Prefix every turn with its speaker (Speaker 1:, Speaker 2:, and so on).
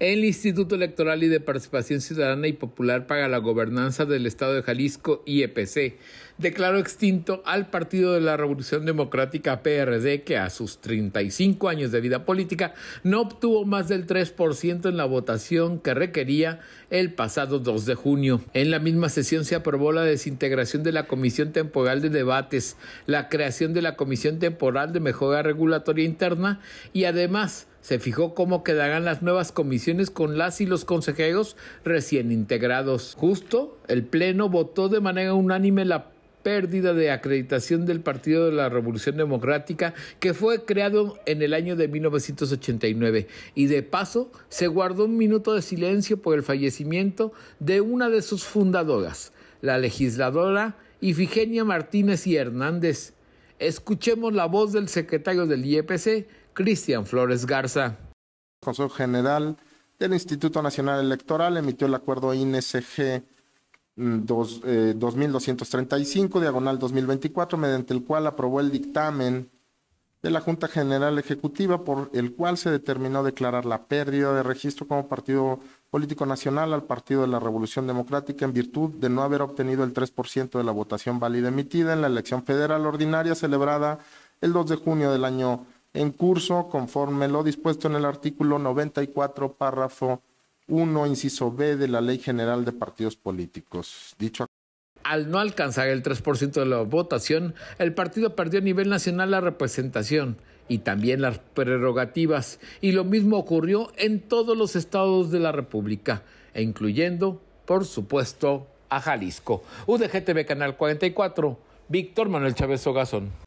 Speaker 1: El Instituto Electoral y de Participación Ciudadana y Popular para la Gobernanza del Estado de Jalisco, IEPC, declaró extinto al Partido de la Revolución Democrática PRD, que a sus 35 años de vida política no obtuvo más del 3% en la votación que requería el pasado 2 de junio. En la misma sesión se aprobó la desintegración de la Comisión Temporal de Debates, la creación de la Comisión Temporal de Mejora Regulatoria Interna y además se fijó cómo quedarán las nuevas comisiones con las y los consejeros recién integrados. Justo, el Pleno votó de manera unánime la pérdida de acreditación del Partido de la Revolución Democrática que fue creado en el año de 1989 y de paso se guardó un minuto de silencio por el fallecimiento de una de sus fundadoras, la legisladora Ifigenia Martínez y Hernández. Escuchemos
Speaker 2: la voz del secretario del IEPC, Cristian Flores Garza. El Consejo General del Instituto Nacional Electoral emitió el acuerdo INSG mm, dos, 2235, eh, diagonal 2024, mediante el cual aprobó el dictamen de la Junta General Ejecutiva, por el cual se determinó declarar la pérdida de registro como partido político nacional al Partido de la Revolución Democrática en virtud de no haber obtenido el 3% de la votación válida emitida en la elección federal ordinaria celebrada el 2 de junio del año en curso conforme lo dispuesto en el artículo 94, párrafo 1, inciso B de la Ley General de Partidos Políticos.
Speaker 1: Dicho al no alcanzar el 3% de la votación, el partido perdió a nivel nacional la representación y también las prerrogativas, y lo mismo ocurrió en todos los estados de la República, e incluyendo, por supuesto, a Jalisco. UDGTV Canal 44, Víctor Manuel Chávez Ogasón.